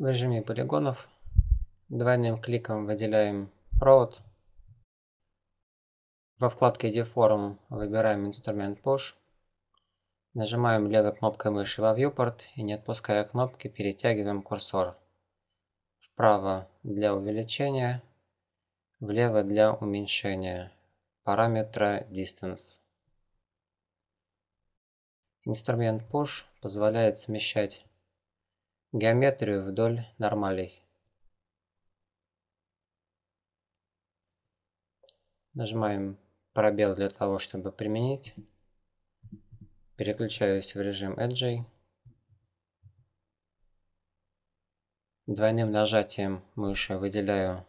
В режиме полигонов двойным кликом выделяем провод. Во вкладке Deform выбираем инструмент Push. Нажимаем левой кнопкой мыши во viewport и не отпуская кнопки перетягиваем курсор. Вправо для увеличения, влево для уменьшения параметра Distance. Инструмент Push позволяет смещать Геометрию вдоль нормалей. Нажимаем пробел для того, чтобы применить. Переключаюсь в режим Edge. Двойным нажатием мыши выделяю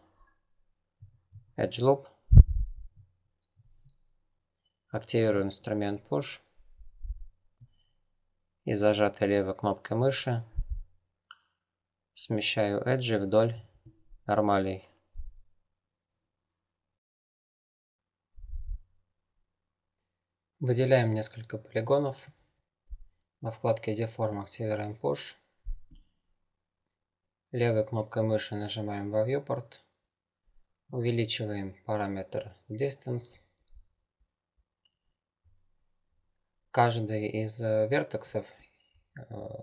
Edge Loop. Активирую инструмент Push. И зажатой левой кнопкой мыши Смещаю эджи вдоль нормалей. Выделяем несколько полигонов. Во вкладке Deform активируем Push. Левой кнопкой мыши нажимаем во Viewport. Увеличиваем параметр Distance. Каждый из э, вертексов, э,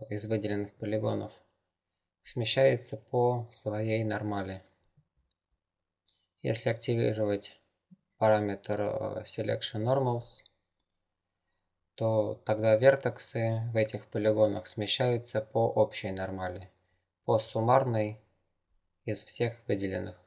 из выделенных полигонов, смещается по своей нормали. Если активировать параметр э, Selection Normals, то тогда вертексы в этих полигонах смещаются по общей нормали, по суммарной из всех выделенных.